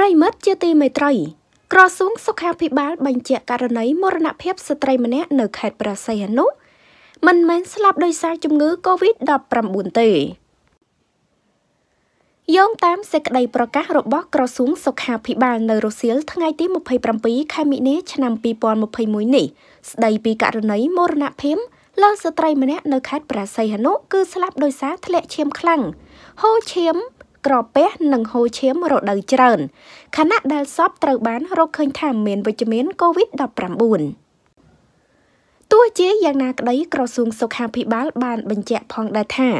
ប្រិមិត្តជាទីមេត្រីក្រសួងសុខាភិបាលបញ្ជាក់ករណីមរណភាពស្ត្រីម្នាក់នៅខេត្តប្រសេះនោះមិនមែនស្លាប់ដោយសារជំងឺ Covid-19 ទេយោងតាមសេចក្តីប្រកាសរបស់ក្រសួងសុខាភិបាលនៅរុស្ស៊ីលថ្ងៃទី27ខែមិនិលឆ្នាំ2021នេះស្ដីពីករណីមរណភាពលើស្ត្រីម្នាក់នៅខេត្តប្រាស័យហនុគឺស្លាប់ដោយសារធ្លាក់ឈាមខ្លាំងហូរឈាមក្រពះនិងហូរឈាមរដូវច្រើនខណៈដែលសពត្រូវបានរកឃើញថាមានវិជ្ជមាន COVID-19 ទោះជាយ៉ាងណាក្តីក្រសួងសុខាភិបាលបានបញ្ជាក់ផងដែរថា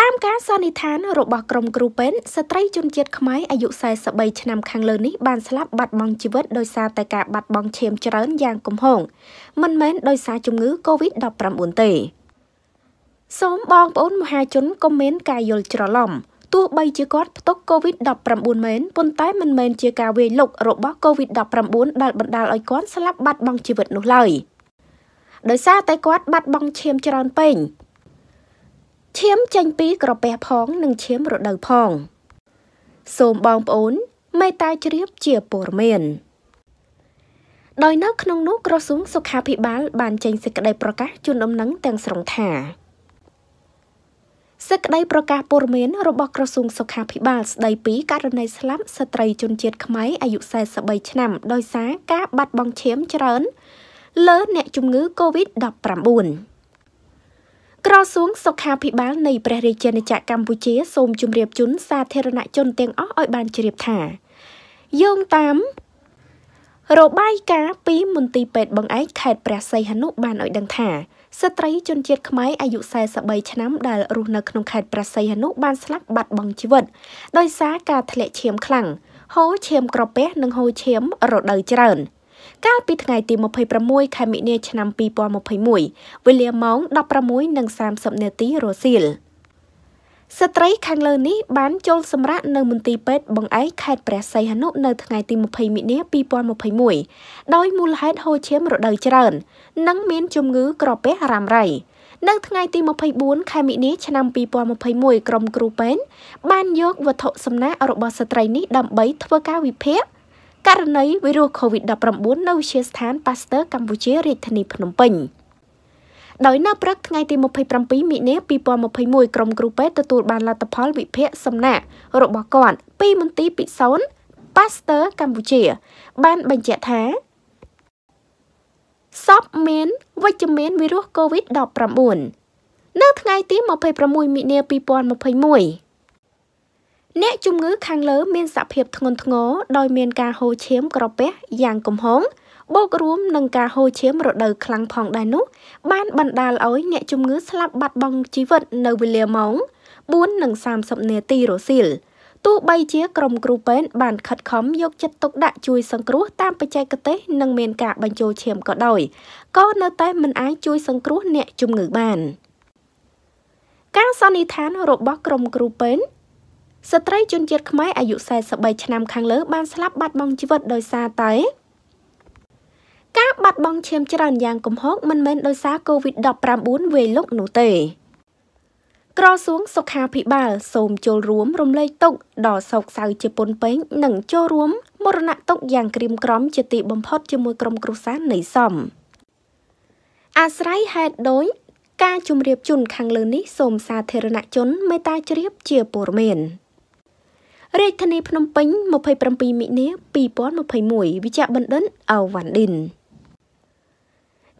តាមការសន្និដ្ឋានរបស់ក្រុមគ្រូពេទ្យស្ត្រីជនជាតិខ្មែរអាយុ43ឆ្នាំខាងលើនេះបានស្លាប់បាត់បង់ជីវិតដោយសារតែការបាត់បង់ឈាមច្រើនយ៉ាងគំហុងមិនមែនដោយសារជំងឺ COVID-19 ទេ សូមបងប្អូនមហាជនកុំមានការយល់ច្រឡំទោះបីជាគាត់ផ្ទុក COVID-19 មែនប៉ុន្តែមិនមែនជាការវាយលុករបស់ COVID-19 ដែលបណ្ដាលឲ្យគាត់ស្លាប់បាត់បង់ជីវិតនោះឡើយដោយសារតែគាត់បាត់បង់ឈាមច្រើនពេកឈាមចេញពីក្រពះផងនិងឈាមរដូវផងសូមបងប្អូនមេត្តាជ្រាបជាព័ត៌មានដោយនៅក្នុងនោះក្រសួងសុខាភិបាលបានចេញសេចក្តីប្រកាសជូនដំណឹងទាំងស្រុងថាសេចក្តីប្រកាសព័ត៌មានរបស់ក្រសួងសុខាភិបាល ស្តីពីករណីស្លាប់ស្ត្រីជនជាតិខ្មែរអាយុ43ឆ្នាំដោយសារការបាត់បង់ឈាមច្រើនលើអ្នកជំងឺ Covid-19 ក្រសួងសុខាភិបាលនៃព្រះរាជាណាចក្រកម្ពុជាសូមជម្រាបជូនសាធារណជនទាំងអស់ឲ្យបានជ្រាបថាយោងតាមរបាយការណ៍ពីមន្ទីរពេទ្យបឹងឯកខេត្តព្រះសីហនុបានឲ្យដឹងថាស្ត្រីជនជាតិខ្មែរអាយុ43ឆ្នាំដែលរស់នៅក្នុងខេត្តព្រះសីហនុបានស្លាប់បាត់បង់ជីវិតដោយសារការធ្លាក់ឈាមខ្លាំងហូរឈាមក្រពះនិងហូរឈាមរដូវច្រើន។កាលពីថ្ងៃទី26ខែមិនិនាឆ្នាំ2021វេលាម៉ោង16:30នាទីរសៀលស្ត្រីខាងលើនេះបានចូលសម្រាកនៅមន្ទីរពេទ្យបង្អែកខេត្តព្រះសីហនុនៅថ្ងៃទី20មិនិនា2021ដោយមូលហេតុហូរឈាមរដូវច្រើននិងមានជំងឺក្រពះរ៉ាំរ៉ៃនៅថ្ងៃទី24ខែមិនិនាឆ្នាំ2021ក្រុមគ្រូពេទ្យបានយកវត្ថុសំណាក់របស់ស្ត្រីនេះដើម្បីធ្វើការវិភាគករណីវីរុស COVID-19 នៅវិទ្យាស្ថាន Pasteur កម្ពុជារាជធានីភ្នំពេញ។ដោយនៅព្រឹកថ្ងៃទី27មិនិនា2021ក្រុមគ្រូពេទ្យទទួលបានលទ្ធផលវិភាគសំណាក់របស់គាត់ពីមន្ទីរពិសូន Pasteur កម្ពុជាបានបញ្ជាក់ថាសពមានវិជ្ជមានវីរុស COVID-19 នៅថ្ងៃទី26មិនិនា2021អ្នកជំងឺខាងលើមានសភាពធ្ងន់ធ្ងរដោយមានការហូរឈាមក្រពះយ៉ាងគំហងបូករួមនឹងការហូរឈាមរដូវខ្លាំងផងដែរនោះ បានបណ្ដាលឲ្យអ្នកជំងឺស្លាប់បាត់បង់ជីវិតនៅវេលាម៉ោង4:30នាទីរសៀលទោះបីជាក្រុមគ្រូពេទ្យបានខិតខំយកចិត្តទុកដាក់ជួយសង្គ្រោះតាមបច្ចេកទេសនិងមានការបញ្ចូលឈាមក៏ដោយក៏នៅតែមិនអាចជួយសង្គ្រោះអ្នកជំងឺបាន ការសន្និដ្ឋានរបស់ក្រុមគ្រូពេទ្យស្ត្រីជនជាតិខ្មែរអាយុ43ឆ្នាំខាងលើបានស្លាប់បាត់បង់ជីវិតដោយសារតែការបាត់បង់ឈាមច្រើនយ៉ាងគំហុកមិនមែនដោយសារ COVID-19 វេលុកនោះទេ ក្រសួងសុខាភិបាលសូមចូលរួមរំលែកទុក្ខដល់សោកសៅជាពុនពេញនិងចូលរួមមរណទុក្ខយ៉ាងក្រៀមក្រំជាទីបំផុតជាមួយក្រុមគ្រួសារនៃសមអាស្រ័យហេតុដូចការជំរាបជូនខាងលើនេះសូមសាធារណជនមេត្តាជ្រាបជាព័ត៌មានរាជធានីភ្នំពេញ27មិនិនា2021វិជ្ជបណ្ឌិតអវ៉ាន់ឌិន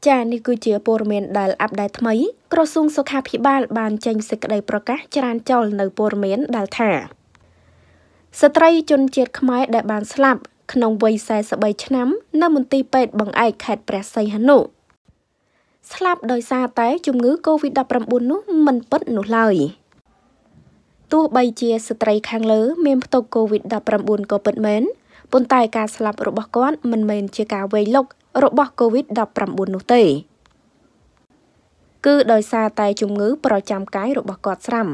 ចានេះគឺជាព័ត៌មានដែលអាប់ដេតថ្មី ក្រសួងសុខាភិបាល បាន ចេញសេចក្តីប្រកាសច្រានចោលនៅព័ត៌មានដែលថា ស្ត្រីជនជាតិខ្មែរដែល បានស្លាប់ក្នុងវ័យ43ឆ្នាំ នៅមន្ទីរពេទ្យបង្អែកខេត្តព្រះសីហនុស្លាប់ដោយសារតែជំងឺ Covid-19 នោះមិនពិតនោះឡើយទោះបីជាស្ត្រីខាងលើមានផ្ទុក Covid-19 ក៏ពិតមែនប៉ុន្តែការស្លាប់របស់គាត់មិនមែនជាការវេយលុករបស់ COVID-19 នោះទេគឺដោយសារតែជំងឺប្រចាំកាយរបស់គាត់ស្រាប់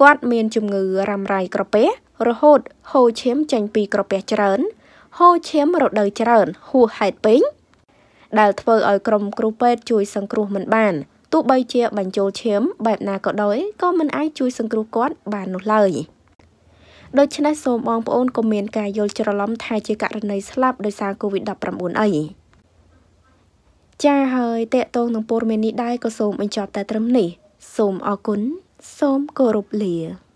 គាត់មានជំងឺរ៉ាំរ៉ៃក្រពះរហូតហូរឈាមចេញពីក្រពះច្រើនហូរឈាមរដូវច្រើនហួសហេតុពេញដែលធ្វើឲ្យក្រុមគ្រូពេទ្យជួយសង្គ្រោះមិនបាន ទោះបីជាបញ្ចូលឈាមបែបណាក៏ដោយក៏មិនអាចជួយសង្គ្រោះគាត់បាននោះឡើយ។ដូច្នេះសូមបងប្អូនកុំមាន ការយល់ច្រឡំថាជាករណីស្លាប់ដោយសារ COVID-19 អីចា៎ហើយតេតងនឹងព័ត៌មាននេះដែរក៏សូមបញ្ចប់តែត្រឹមនេះសូមអរគុណសូមគោរពលា